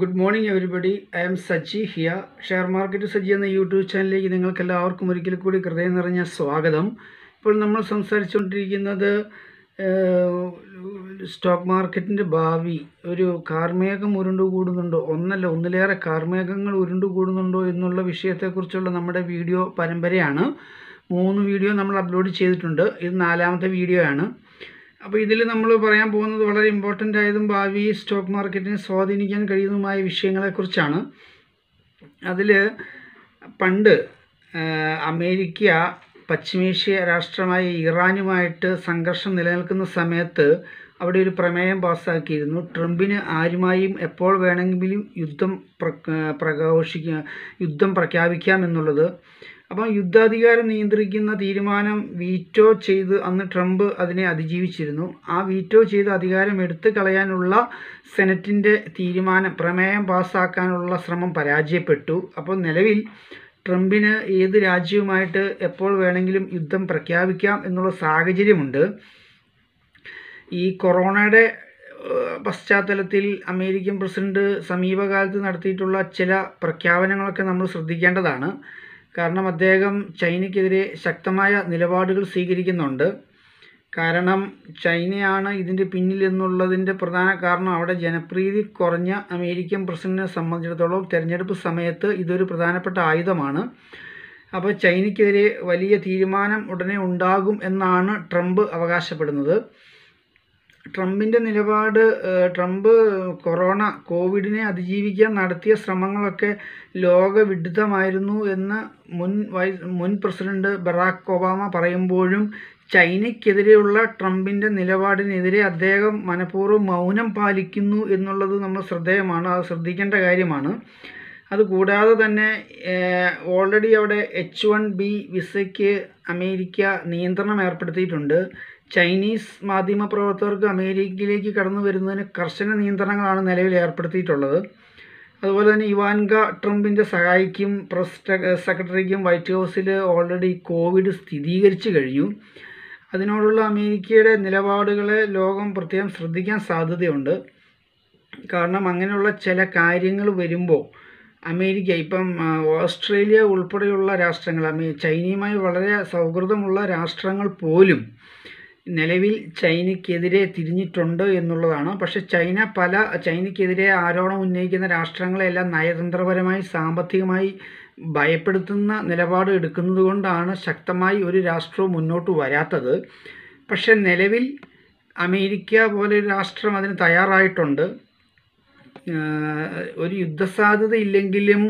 good morning everybody I am Saji here share market Saji എന്ന YouTube ചാനലിലേക്ക് നിങ്ങൾക്ക് എല്ലാവർക്കും ഒരിക്കൽ കൂടി ഹൃദയം നിറഞ്ഞ സ്വാഗതം ഇപ്പോൾ നമ്മൾ സംസാരിച്ചുകൊണ്ടിരിക്കുന്നത് സ്റ്റോക്ക് മാർക്കറ്റിൻ്റെ ഭാവി ഒരു കാർമേഘം ഉരുണ്ടു കൂടുന്നുണ്ടോ ഒന്നല്ല ഒന്നിലേറെ കാർമേഘങ്ങൾ ഉരുണ്ടു കൂടുന്നുണ്ടോ എന്നുള്ള വിഷയത്തെക്കുറിച്ചുള്ള നമ്മുടെ വീഡിയോ പരമ്പരയാണ് മൂന്ന് വീഡിയോ നമ്മൾ അപ്ലോഡ് ചെയ്തിട്ടുണ്ട് ഇത് നാലാമത്തെ വീഡിയോ ആണ് അപ്പോൾ ഇതിൽ നമ്മൾ പറയാൻ പോകുന്നത് വളരെ ഇമ്പോർട്ടൻ്റ് ആയതും ഭാവി സ്റ്റോക്ക് മാർക്കറ്റിനെ സ്വാധീനിക്കാൻ കഴിയുന്നതുമായ വിഷയങ്ങളെക്കുറിച്ചാണ് അതിൽ പണ്ട് അമേരിക്ക പശ്ചിമേഷ്യ രാഷ്ട്രമായ ഇറാനുമായിട്ട് സംഘർഷം നിലനിൽക്കുന്ന സമയത്ത് അവിടെ ഒരു പ്രമേയം പാസ്സാക്കിയിരുന്നു ട്രംപിന് ആരുമായും എപ്പോൾ വേണമെങ്കിലും യുദ്ധം പ്രഘോഷിക്കുക യുദ്ധം പ്രഖ്യാപിക്കാം എന്നുള്ളത് അപ്പം യുദ്ധാധികാരം നിയന്ത്രിക്കുന്ന തീരുമാനം വീറ്റോ ചെയ്ത് അന്ന് ട്രംപ് അതിനെ അതിജീവിച്ചിരുന്നു ആ വീറ്റോ ചെയ്ത് അധികാരം എടുത്തു കളയാനുള്ള സെനറ്റിൻ്റെ തീരുമാനം പ്രമേയം പാസ്സാക്കാനുള്ള ശ്രമം പരാജയപ്പെട്ടു അപ്പോൾ നിലവിൽ ട്രംപിന് ഏത് രാജ്യവുമായിട്ട് എപ്പോൾ വേണമെങ്കിലും യുദ്ധം പ്രഖ്യാപിക്കാം എന്നുള്ള സാഹചര്യമുണ്ട് ഈ കൊറോണയുടെ പശ്ചാത്തലത്തിൽ അമേരിക്കൻ പ്രസിഡന്റ് സമീപകാലത്ത് നടത്തിയിട്ടുള്ള ചില പ്രഖ്യാപനങ്ങളൊക്കെ നമ്മൾ ശ്രദ്ധിക്കേണ്ടതാണ് കാരണം അദ്ദേഹം ചൈനയ്ക്കെതിരെ ശക്തമായ നിലപാടുകൾ സ്വീകരിക്കുന്നുണ്ട് കാരണം ചൈനയാണ് ഇതിൻ്റെ പിന്നിലെന്നുള്ളതിൻ്റെ പ്രധാന കാരണം അവിടെ ജനപ്രീതി കുറഞ്ഞ അമേരിക്കൻ പ്രസിഡന്റിനെ സംബന്ധിച്ചിടത്തോളം തെരഞ്ഞെടുപ്പ് സമയത്ത് ഇതൊരു പ്രധാനപ്പെട്ട ആയുധമാണ് അപ്പോൾ ചൈനയ്ക്കെതിരെ വലിയ തീരുമാനം ഉടനെ ഉണ്ടാകും എന്നാണ് ട്രംപ് അവകാശപ്പെടുന്നത് ട്രംപിൻ്റെ നിലപാട് ട്രംപ് കൊറോണ കോവിഡിനെ അതിജീവിക്കാൻ നടത്തിയ ശ്രമങ്ങളൊക്കെ ലോകവിരുദ്ധമായിരുന്നു എന്ന് മുൻ വൈസ് മുൻ പ്രസിഡന്റ് ബറാക്ക് ഒബാമ പറയുമ്പോഴും ചൈനയ്ക്കെതിരെയുള്ള ട്രംപിൻ്റെ നിലപാടിനെതിരെ അദ്ദേഹം മനഃപൂർവ്വം മൗനം പാലിക്കുന്നു എന്നുള്ളത് നമ്മൾ ശ്രദ്ധേയമാണ് അത് ശ്രദ്ധിക്കേണ്ട കാര്യമാണ് അതുകൂടാതെ തന്നെ ഓൾറെഡി അവിടെ എച്ച് വൺ ബി വിസയ്ക്ക് അമേരിക്ക നിയന്ത്രണം ഏർപ്പെടുത്തിയിട്ടുണ്ട് ചൈനീസ് മാധ്യമ പ്രവർത്തകർക്ക് അമേരിക്കയിലേക്ക് കടന്നു വരുന്നതിന് കർശന നിയന്ത്രണങ്ങളാണ് നിലവിൽ ഏർപ്പെടുത്തിയിട്ടുള്ളത് അതുപോലെ തന്നെ ഇവാൻക ട്രംപിൻ്റെ സഹായിക്കും പ്രസ് സെക്രട്ടറിക്കും വൈറ്റ് ഹൗസിൽ ഓൾറെഡി കോവിഡ് സ്ഥിരീകരിച്ചു കഴിഞ്ഞു അതിനോടുള്ള അമേരിക്കയുടെ നിലപാടുകളെ ലോകം പ്രത്യേകം ശ്രദ്ധിക്കാൻ സാധ്യതയുണ്ട് കാരണം അങ്ങനെയുള്ള ചില കാര്യങ്ങൾ വരുമ്പോൾ അമേരിക്ക ഇപ്പം ഓസ്ട്രേലിയ ഉൾപ്പെടെയുള്ള രാഷ്ട്രങ്ങൾ അമേ ചൈനയുമായി വളരെ സൗഹൃദമുള്ള രാഷ്ട്രങ്ങൾ പോലും നിലവിൽ ചൈനയ്ക്കെതിരെ തിരിഞ്ഞിട്ടുണ്ട് എന്നുള്ളതാണ് പക്ഷേ ചൈന പല ചൈനയ്ക്കെതിരെ ആരോപണം ഉന്നയിക്കുന്ന രാഷ്ട്രങ്ങളെല്ലാം നയതന്ത്രപരമായി സാമ്പത്തികമായി ഭയപ്പെടുത്തുന്ന നിലപാട് എടുക്കുന്നത് കൊണ്ടാണ് ശക്തമായി ഒരു രാഷ്ട്രവും മുന്നോട്ട് വരാത്തത് പക്ഷേ നിലവിൽ അമേരിക്ക പോലെ രാഷ്ട്രം അതിന് തയ്യാറായിട്ടുണ്ട് ഒരു യുദ്ധസാധ്യത ഇല്ലെങ്കിലും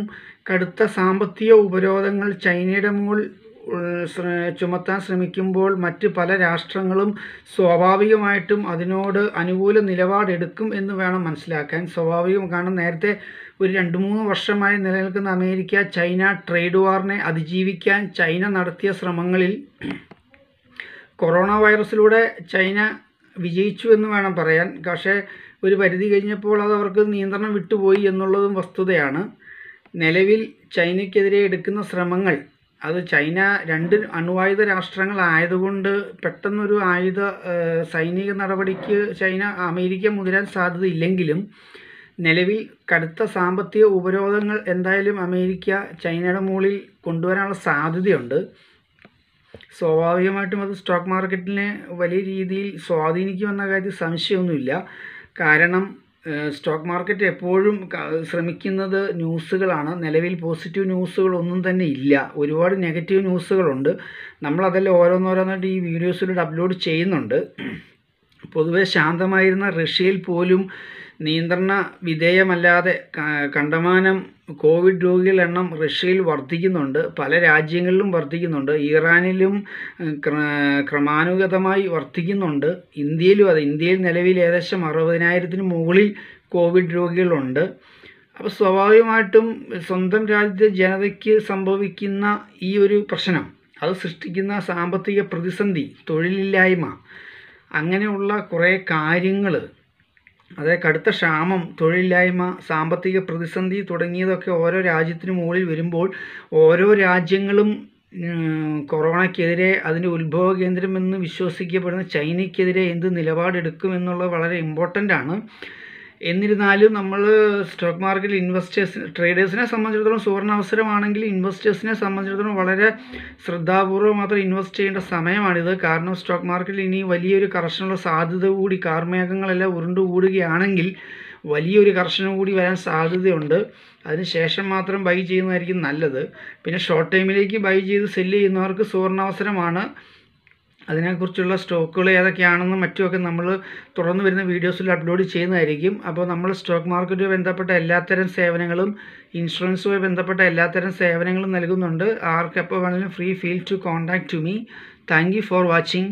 കടുത്ത സാമ്പത്തിക ഉപരോധങ്ങൾ ചൈനയുടെ മുകൾ ചുമത്താൻ ശ്രമിക്കുമ്പോൾ മറ്റ് പല രാഷ്ട്രങ്ങളും സ്വാഭാവികമായിട്ടും അതിനോട് അനുകൂല നിലപാടെടുക്കും എന്ന് വേണം മനസ്സിലാക്കാൻ സ്വാഭാവികം കാരണം നേരത്തെ ഒരു രണ്ട് മൂന്ന് വർഷമായി നിലനിൽക്കുന്ന അമേരിക്ക ചൈന ട്രേഡ് വാറിനെ അതിജീവിക്കാൻ ചൈന നടത്തിയ ശ്രമങ്ങളിൽ കൊറോണ വൈറസിലൂടെ ചൈന വിജയിച്ചു എന്ന് വേണം പറയാൻ പക്ഷേ ഒരു പരിധി കഴിഞ്ഞപ്പോൾ അത് അവർക്ക് നിയന്ത്രണം വിട്ടുപോയി എന്നുള്ളതും വസ്തുതയാണ് നിലവിൽ ചൈനയ്ക്കെതിരെ എടുക്കുന്ന ശ്രമങ്ങൾ അത് ചൈന രണ്ട് അണുവായുധ രാഷ്ട്രങ്ങളായതുകൊണ്ട് പെട്ടെന്നൊരു ആയുധ സൈനിക നടപടിക്ക് ചൈന അമേരിക്ക മുതിരാൻ സാധ്യതയില്ലെങ്കിലും നിലവിൽ കടുത്ത സാമ്പത്തിക ഉപരോധങ്ങൾ എന്തായാലും അമേരിക്ക ചൈനയുടെ മുകളിൽ കൊണ്ടുവരാനുള്ള സാധ്യതയുണ്ട് സ്വാഭാവികമായിട്ടും അത് സ്റ്റോക്ക് മാർക്കറ്റിനെ വലിയ രീതിയിൽ സ്വാധീനിക്കുമെന്ന കാര്യത്തിൽ സംശയമൊന്നുമില്ല കാരണം സ്റ്റോക്ക് മാർക്കറ്റ് എപ്പോഴും ശ്രമിക്കുന്നത് ന്യൂസുകളാണ് നിലവിൽ പോസിറ്റീവ് ന്യൂസുകളൊന്നും തന്നെ ഇല്ല ഒരുപാട് നെഗറ്റീവ് ന്യൂസുകളുണ്ട് നമ്മളതെല്ലാം ഓരോന്നോരോന്നായിട്ട് ഈ വീഡിയോസിലൂടെ അപ്ലോഡ് ചെയ്യുന്നുണ്ട് പൊതുവേ ശാന്തമായിരുന്ന റഷ്യയിൽ പോലും നിയന്ത്രണ വിധേയമല്ലാതെ കണ്ടമാനം കോവിഡ് രോഗികളുടെ എണ്ണം റഷ്യയിൽ വർദ്ധിക്കുന്നുണ്ട് പല രാജ്യങ്ങളിലും വർദ്ധിക്കുന്നുണ്ട് ഇറാനിലും ക്രമാനുഗതമായി വർദ്ധിക്കുന്നുണ്ട് ഇന്ത്യയിലും അത് ഇന്ത്യയിൽ നിലവിൽ ഏകദേശം അറുപതിനായിരത്തിന് മുകളിൽ കോവിഡ് രോഗികളുണ്ട് അപ്പോൾ സ്വാഭാവികമായിട്ടും സ്വന്തം രാജ്യത്തെ ജനതയ്ക്ക് സംഭവിക്കുന്ന ഈ ഒരു പ്രശ്നം അത് സൃഷ്ടിക്കുന്ന സാമ്പത്തിക പ്രതിസന്ധി തൊഴിലില്ലായ്മ അങ്ങനെയുള്ള കുറേ കാര്യങ്ങൾ അതെ കടുത്ത ക്ഷാമം തൊഴിലില്ലായ്മ സാമ്പത്തിക പ്രതിസന്ധി തുടങ്ങിയതൊക്കെ ഓരോ രാജ്യത്തിനു മുകളിൽ വരുമ്പോൾ ഓരോ രാജ്യങ്ങളും കൊറോണയ്ക്കെതിരെ അതിൻ്റെ ഉത്ഭവ കേന്ദ്രമെന്ന് വിശ്വസിക്കപ്പെടുന്ന ചൈനയ്ക്കെതിരെ എന്ത് നിലപാടെടുക്കുമെന്നുള്ളത് വളരെ ഇമ്പോർട്ടൻ്റ് ആണ് എന്നിരുന്നാലും നമ്മൾ സ്റ്റോക്ക് മാർക്കറ്റിൽ ഇൻവെസ്റ്റേഴ്സ് ട്രേഡേഴ്സിനെ സംബന്ധിച്ചിടത്തോളം സുവർണ അവസരമാണെങ്കിൽ ഇൻവെസ്റ്റേഴ്സിനെ സംബന്ധിച്ചിടത്തോളം വളരെ ശ്രദ്ധാപൂർവ്വം മാത്രം ഇൻവെസ്റ്റ് ചെയ്യേണ്ട സമയമാണിത് കാരണം സ്റ്റോക്ക് മാർക്കറ്റിൽ ഇനി വലിയൊരു കർഷനുള്ള സാധ്യത കൂടി കാർമേഘങ്ങളെല്ലാം ഉരുണ്ടുകൂടുകയാണെങ്കിൽ വലിയൊരു കർഷനം കൂടി വരാൻ സാധ്യതയുണ്ട് അതിനുശേഷം മാത്രം ബൈ ചെയ്യുന്നതായിരിക്കും നല്ലത് പിന്നെ ഷോർട്ട് ടൈമിലേക്ക് ബൈ ചെയ്ത് സെല്ല് ചെയ്യുന്നവർക്ക് അവസരമാണ് അതിനെക്കുറിച്ചുള്ള സ്റ്റോക്കുകൾ ഏതൊക്കെയാണെന്നും മറ്റുമൊക്കെ നമ്മൾ തുടർന്ന് വരുന്ന വീഡിയോസിൽ അപ്ലോഡ് ചെയ്യുന്നതായിരിക്കും അപ്പോൾ നമ്മൾ സ്റ്റോക്ക് മാർക്കറ്റുമായി ബന്ധപ്പെട്ട എല്ലാത്തരം സേവനങ്ങളും ഇൻഷുറൻസുമായി ബന്ധപ്പെട്ട എല്ലാത്തരം സേവനങ്ങളും നൽകുന്നുണ്ട് ആർക്കെപ്പോൾ വേണമെങ്കിലും free feel to contact to me thank for watching